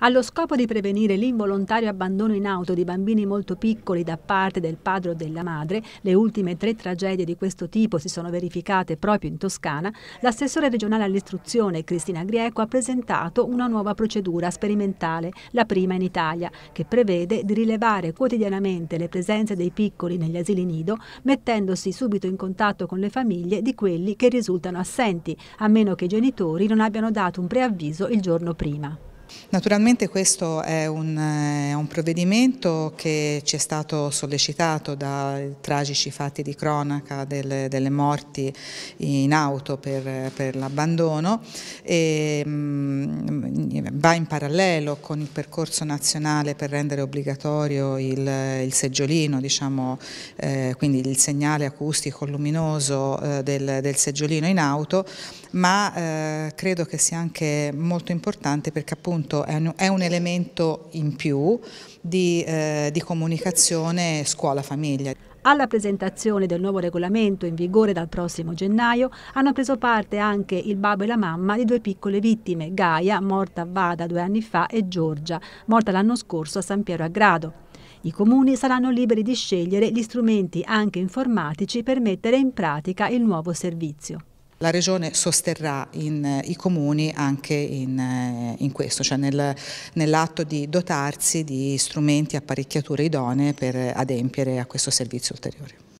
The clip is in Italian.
Allo scopo di prevenire l'involontario abbandono in auto di bambini molto piccoli da parte del padre o della madre, le ultime tre tragedie di questo tipo si sono verificate proprio in Toscana, l'assessore regionale all'istruzione Cristina Grieco ha presentato una nuova procedura sperimentale, la prima in Italia, che prevede di rilevare quotidianamente le presenze dei piccoli negli asili nido, mettendosi subito in contatto con le famiglie di quelli che risultano assenti, a meno che i genitori non abbiano dato un preavviso il giorno prima. Naturalmente questo è un, è eh, un, provvedimento che ci è stato sollecitato dai tragici fatti di cronaca delle, delle morti in auto per, per l'abbandono e mh, mm, va in parallelo con il percorso nazionale per rendere obbligatorio il, il seggiolino, diciamo, eh, quindi il segnale acustico luminoso eh, del, del, seggiolino in auto, ma eh, credo che sia anche molto importante perché appunto appunto è un, è un elemento in più di, eh, di comunicazione scuola-famiglia. Alla presentazione del nuovo regolamento in vigore dal prossimo gennaio hanno preso parte anche il babbo e la mamma di due piccole vittime, Gaia, morta a Vada due anni fa, e Giorgia, morta l'anno scorso a San Piero a Grado. I comuni saranno liberi di scegliere gli strumenti anche informatici per mettere in pratica il nuovo servizio la Regione sosterrà in, eh, i comuni anche in, eh, in questo, cioè nel, nell'atto di dotarsi di strumenti e apparecchiature idonee per eh, adempiere a questo servizio ulteriore.